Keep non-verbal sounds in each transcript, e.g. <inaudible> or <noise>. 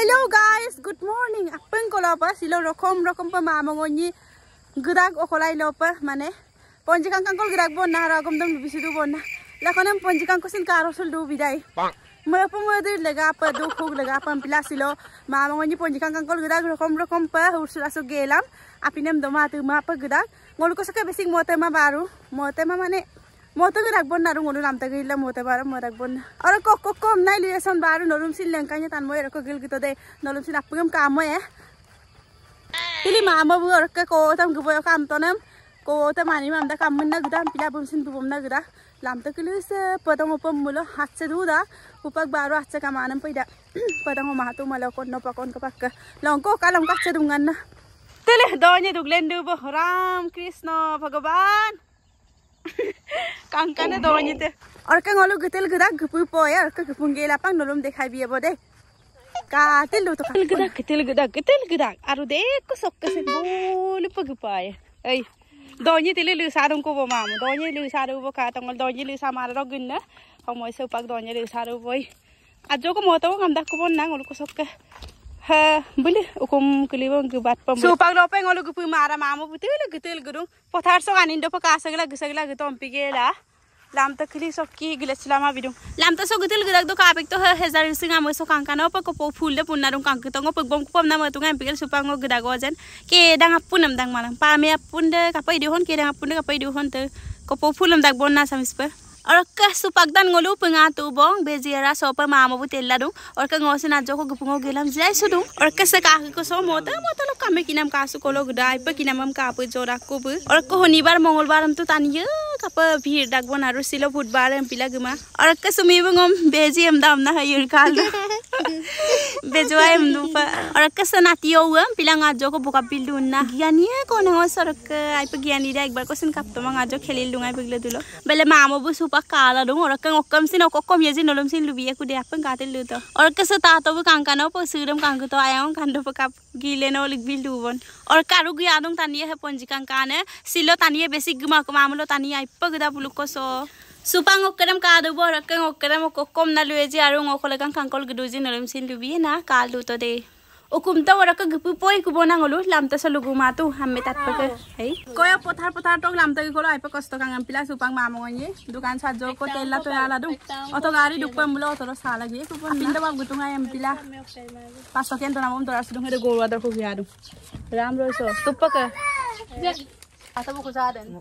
Hello guys, good morning. Apeng kolapa silo rokom rokom pa mamangoni gudag okolai lopa mane. Ponji kang kang kol gudag bon na rokom dum bisu du bon na. Lakon ang ponji kang kusin karosul du bidai. Pang. Mga po mga dir laga pa du kog laga pa ang pila silo mamangoni ponji kang kang kol gudag rokom rokom pa ursul aso gelam. Apinem doma tu ma pa gudag. Ngolukos ka besing mo tema baru mo tema mane মতকে রাখবো না আর মনে নামতে গেলে মতে পারো মো রাখবো না আর কক কক কম নাই লুই এসন বার নরুম সিন লেঙ্কা নিয়ে তানমো এরক গিল গিতো দে নরুম সিন আপুকে কাম এ তিলি মা মো ওরকে কো তাম গবো কাম তো নাম কো তো মানি মাম দা কাম না গুদা পিলা বুম সিন বুম না গুদা লামতে কিলি সে পতং উপম মুল হাতছে দুদা উপাক বারো হাতছে কামানম পইদা পতং মাহাতু মাল কোন নপকন কপাক লঙ্কো কালম কাছে দুঙ্গান না তিলি দোনি দুগলেন দুবো রাম কৃষ্ণ ভগবান cái kangkana dong ni te or kang olu gutel gada gupu po ya or ka gupung gela pang nolom dekhai bi abo de đấy, tel do to ka gada gutel gada gutel ấy, aru de ko sok se bol pag pae ai donyi tele lu sa dong ko bo mam donyi lu sa ru bo ka tong donyi lu sa mar ro gin na homoi se pak donyi sao sa ru boi chỗ có mo to ngam dak ko bon nang olu ko sok cái বুলি উকুম কুলিব গুবাত পাম চৌপাক লপ এঙল গুপি মারা মামো বুতিলে গুতিল গুরু পথার সব আনিন্দ পকা আছে গেলা গুছে গেলা গুতম পিগে এলা লাম তো খুলি সব কি গেলে ছিলাম আবিদু লাম তো সব গুতিল গুদাক তো কাপিক তো হেজার সিং আমি সব কাঙ্কানো পক ফুল দে পুনার কাঙ্ক তো গপ গম কম না মতো গাম পিগে সুপাং গ গদা গজেন কে দাং আপুন দাং মালাম পামে আপুন দে কাপাই দিহন কে দাং আপুন দে কাপাই দিহন তে কপ ফুলম দাক বন্না সামিস পর Orang ke supak dan ngolu pengatu bong bezira so apa mama bu telah dong. Orang ke ngosin aja aku gupung aku gelam zai so dong. Orang ke sekarang aku so mota mota lo kami kini am kasu kolo gudai, pe kini am kapu jorak kubu. Orang ke honi bar mongol baram tu tan yuk. kapa bhir dakbon aru silo football em pila guma arak ka sumi bangom beji em dam na hayur kal bejwa em du pa arak ka sanati yo em pila nga jo ko boka pildu na giani ko na ho sarak ai pa giani da ekbar ko sin kap to nga jo khelil lungai bigle dulo bele mamo bu supa kala dung arak ka okkam sin okkom yeji nolom sin lubiya ku de apan gatel lu to arak ka sa ta to bu kanka na po siram kanka to ayam kando pa kap gile na olik bildu bon और कारू गिया दंग तानिए है पंजिकां काने सिलो तानिए बेसिक गुमा को मामलो तानिए ipagda bulukoso. Supang okeram ka adubo rakeng okeram okokom na luwezi arung okolagang kangkol geduzi nalim sin lubi na kalu to de. Okum ta wala ka gupu poi kubo na ngolu lam ta salugu matu hamme tat pake. Hey. Koyo potar potar tong lam ta gikolo aipa kosto kangang pila supang mamo ngonye. Dukan sa jo ko tela to yala du. Oto gari dukpo mulo oto ro sala gi. Kupo na. Pinta wang gutunga yam pila. Pasto kian to namom to rasu dong hede golo adar kuki adu. Ram roso. Tupake. Ata buku sa aden.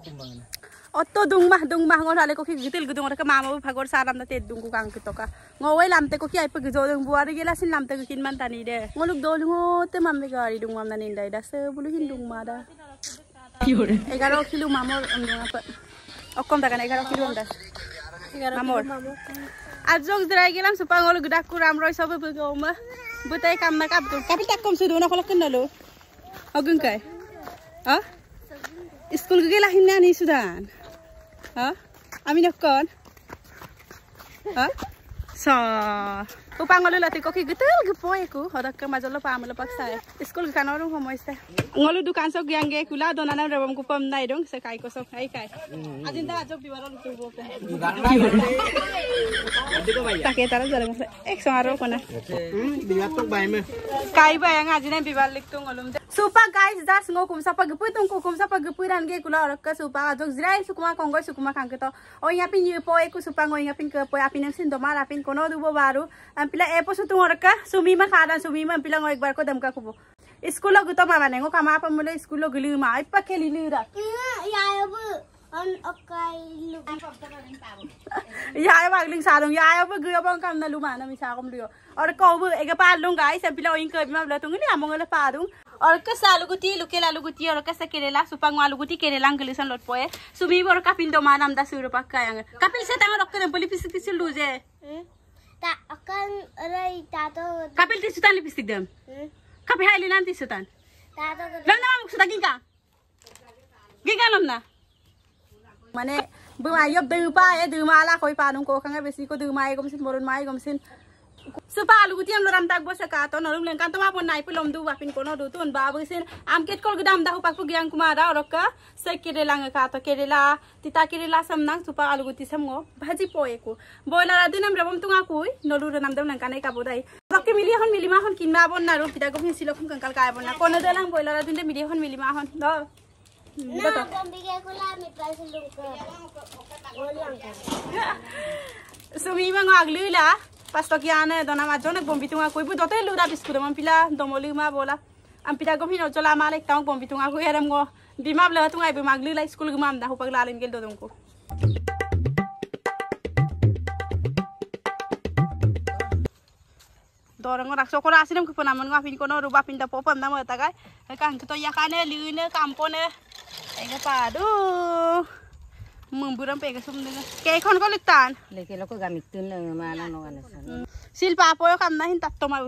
অত দুংমা দুংমা হঙ্গর হালে কোকি গিতিল গুদুং রে মামা ভাগর সা লামতে তে দুং গুগাং কি তোকা ngoই লামতে কোকি আইপ গজো দুং বুয়ারে গেলা সিন লামতে কো কিন মান তানি দে ngoluk dol ngote mamme gari dung mam nanin dai da se bulu hin dung ma da piore 11 kilo mamor amdunga pa okkom daga 11 আজ যোগ জরাই গেলাম সুপাং হল গুডা কুরাম রয় সবে বগমা বুতাই কাম না কাপ দুল কাপি কাক কম সুদু না খলক নলো অগুন কাই আ স্কুল গেলা না নি সুদান আমি নকন চপাঙলু লাতিকো কি গোটেই গোপয় একো সদকে মাজলো পাম লোপাক চাই স্কুল গানৰো সময়ছে উঙলু দোকান চক গিয়াংগে কুলা দনা নাম ৰবম কুপম নাই ৰং সে কাই কছক আই কাই আজি দা আজক বিবাৰ লিখিব তাকে তাৰ জলে মছে এক সময় আৰু কোনা বিবাৰ তো বাইমে কাই বাই আজি নাই বিবাৰ লিখতো উঙলুম supa guys das ngokum sapa gepui tong kokum sapa gepui dan ge kula rek ke supa dok zrai sukuma kongo sukuma kang keto oh nya pin yepo e ku supa ngoi nya pin ke poe apin sin domar apin kono dubo baru am pila e po sutung rek ke sumi ma khada sumi ma pila ngoi ekbar ko dam ka kubo iskulo guto ma bane ngo kama apa mulai iskulo gili ma ipa keli lira ya iya, Gingga <laughs> lomna. มันเนี่ยบ่ายยบดื่มป้าเอดื่มมาละคอยปานุ่งโคขังเอเบสีก็ดื่มมาเอกมสินบรุนมาเอกมสินสุภาลูกที่เอ็มรำตักบ่สกัดตอนนั้นรุ่มเล่นกันตัวมาปนนายไปลมดูว่าพินคนนั้นดูตุนบ้าบุษินอามคิดก็กระดามดาหุปักผู้กิ่งคุมาดาวรักก์เสกเคเรลังก์กัดตัวเคเรลาติตาเคเรลาสมนังสุภาลูกที่สมงบัจจิโพเอกุบ่ยลาราดินเอ็มรำตุงาคุยนรุ่มรำดาวเล่นกันไอ้กับบุได้ตอนก็มิลีฮอนมิลีมาฮอนกินมาปนนารุ่มปิดากุฟินสิลกุมกังกัลกายปนนะคนเดินลังบ่ยลาราดินเดมิลีฮอนมิลีมาฮอนเด้อ Não, com bombinha colar me parece louca. Olha. Sou minha agulha, pasto que ane dona Majone bombitunga coi bu dote lura biscuda mampila domolima bola. Ampila com hino jola mala ek tang bombitunga coi eram go. Bima bla tunga ibu magulha school gumam da hupa glalen gel do dongko. Orang orang sokor asin aku pun aman aku pin kono rubah pin da popam dah muat agai. Kang kita ya kane liu ne kampone. ka Ega padu. Mumburam pega sum dengan. Kayak kon kau litan. Lagi lo kau gamit tuh nang mana nong ane. Silpa apa yo kamna hin tatto mau.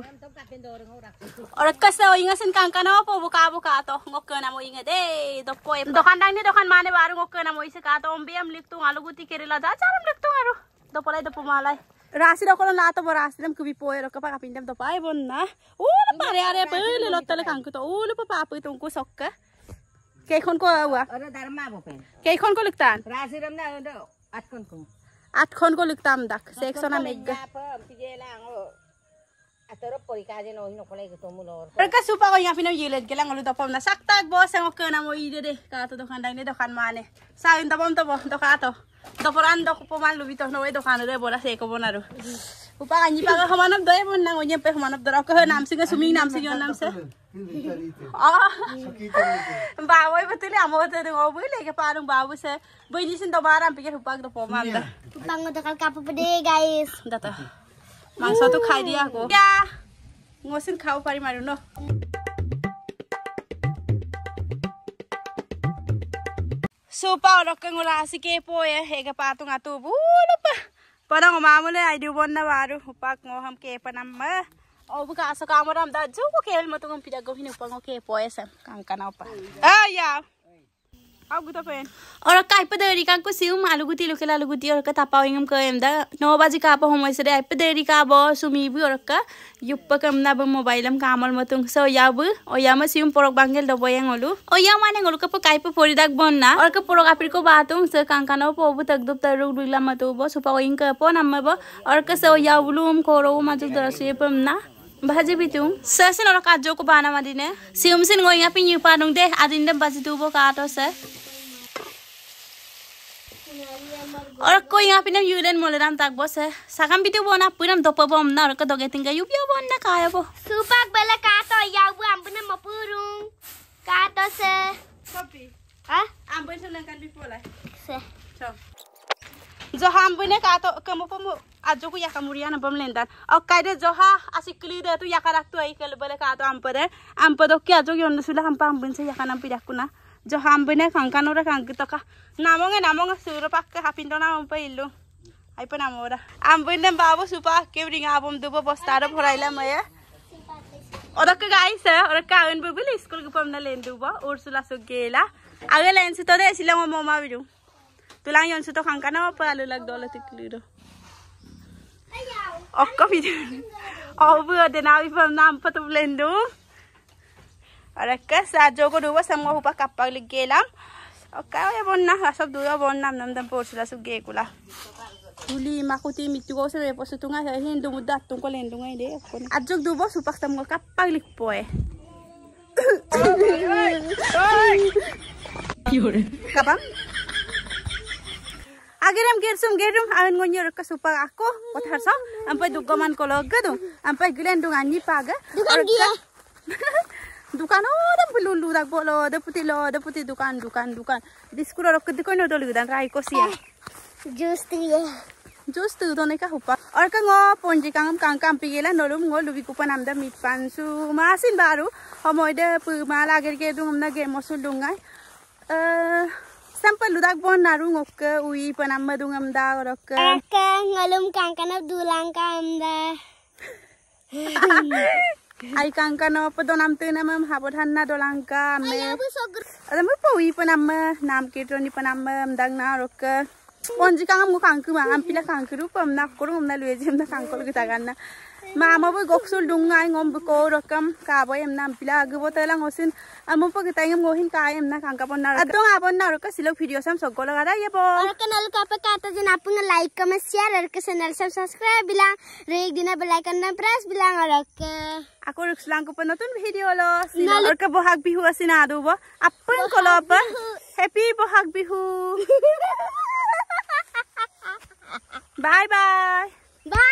Orang kasih orang ingat sen kangkan apa buka buka to ngok nama ingat deh. Dopo ya. Dokan dang ni dokan mana baru ngok nama isi kata ombi am liktu ngalu guti kerela dah jaram liktu ngaru. Dopo lay dopo malay. రాసి ఒకళ్ళు నాతో రాసినాం కువి పోయారు ఒక పాప ఇంటాం తో పాయ ఉన్నా ఊలు పరే kanku to లొత్తలకి అంకుతో ఊలు పాపకి తొంకు సొక్క কেইখন কো হুয়া ওরে দারমা বপে কেইখন কো লিখতান রাজি রমনা ওরে আটখন কো আটখন কো লিখতাম দাক সেকশন আমি গা পম পিজেলা ও atoro pori kaje no hino kolai gitu mulor. Mereka supa kau yang final yilet gelang ngolu topom na sakta bos yang oke namo ide deh kato dokan dai ne dokan mane. Sain topom topo dokato. Toporan dok poman lu bitoh noe dokan udah bola seko bonaru. Upa kanyi paga homanap doe pun nangonye pe homanap dorok ke nam singa suming nam singa nam se. Hindi tarito. Ah. Sakit tarito. Mbawa ipatili amo tayo ng obo ilay ka parang bawa sa. Bayi sin tawaran pikir hupag do po mam. Hupag ng pede guys. Dato. Mangsa to kaidi ako. Ya. Ngosin kau parimaruno. Supa orokeng ulasi kepo eh. Hega patung ato bulo pa. Parang umamo na ay baru. Hupag ngoham kepo Oh, buka asaka amaram da jugo ke el matungon pida go hinu pango ke poesa kankana pa ah ya और काइप देरी का को सिउ मालू गुती लोके लालू और का इंगम का नौ बाजी का आप हम इसरे आइप देरी का बो सुमी भी और का कम ना मोबाइल काम कामल मतुंग सो याब और या म सिउ पोरक और या माने गोल का काइप पोरी दाग बन ना और का पोरक को बातुंग सर कांकानो पोबु तक दुप तर रुग दुगला मतु इंग का और का सो याबुलुम कोरो मतु दरसे पम ना bahaji bitung sesen orang kajo ku bana madine sium sin ngoi ngapi nyu panung deh adin dem baji tubo ka ato se orang koi ngapi nem yuden moleram tak bos se sakam bitu bona punam dopo bom na orang kadoge tingga yu bio bon na kaya bo supak bela ka ato ya bu ambune mapurung ka ato se kopi ah ambune selengkan bipola se so jo ambune ka ato kamu pomo ya yaka muriana bam lendan au deh joha asi klida tu yaka raktu ai kal bale ka to ampare ampado ki ajuki onnu sula hampa ambun se yaka nampi rakuna joha ambune kankanura kankitoka namonge namonge suru pakke hapindo na ampa illu aipa namora ambune babu supa kevringa abum dubo bostaro Maya. maye ke guys eh, odakke awen bubile sekolah ke pamna lenduba ursula sugela. gela agel ensu to de mau mama biru tulang yon su to kankana pa lalu lag dola tiklido Akka videoyu avvöden avifam nampa tublendu. Arakka sajogo duwa semua hupa kappa liggelam. Akka ya bonna asab duwa bonna nam nam porsula suggekula. Tuli makuti mitu ko sebe posu tunga sa hin dumu datun ko lendu ngai de. Ajog duwa supak semua kappa ligpoe. Oi. Oi. Kapang? <laughs> agiram gersum gerum aun ngonyor ka supa ako kothar sa ampai dukaman ko log gadu ampai gilen dung anyi paga rokka <laughs> dukan oh da bululu dak bolo da puti lo da puti dukan dukan dukan diskuro rokka no dolu dan rai ko sia ya. juice ah, tiye jus tu neka hupa or ka ngo ponji kang kang gela no lum ngo lubi kupa nam da mit pansu su masin baru homoide pu mala lager ke dung na ge mosul dungai sampalu dak bon naru ngok ui panam madung amda orok ak ngalum kankana dulang ka amda <laughs> ai nam nam kankana podon am tena mam habot hanna dolang ka me adam pawi panam nam kia nà ketoni panam amdang na orok onji kangam ngok nà, ma ampila kangku ru pam nak nà na luejem na ta kita nà মামাবই গকচুল ডুঙাই গম ক রকম কাবই এম নাম পিলা গব তেলা গসিন আমু পকে তাই গম গহিন কাই এম না কাঙ্কা পন্না আর দং আবন না রক সিলো ভিডিও সাম সগ লগা দা ইবো আর কে নাল কাপে কাতে জন আপুন লাইক কমে শেয়ার আর কে চ্যানেল সাম সাবস্ক্রাইব বিলা রেক দিনা বেল আইকন না প্রেস বিলা রক আকো রক সলাং কো নতুন ভিডিও লো সিলো আর কে বহাগ বিহু আছে না দব আপুন কল অপ happy Bohag Bihu bye by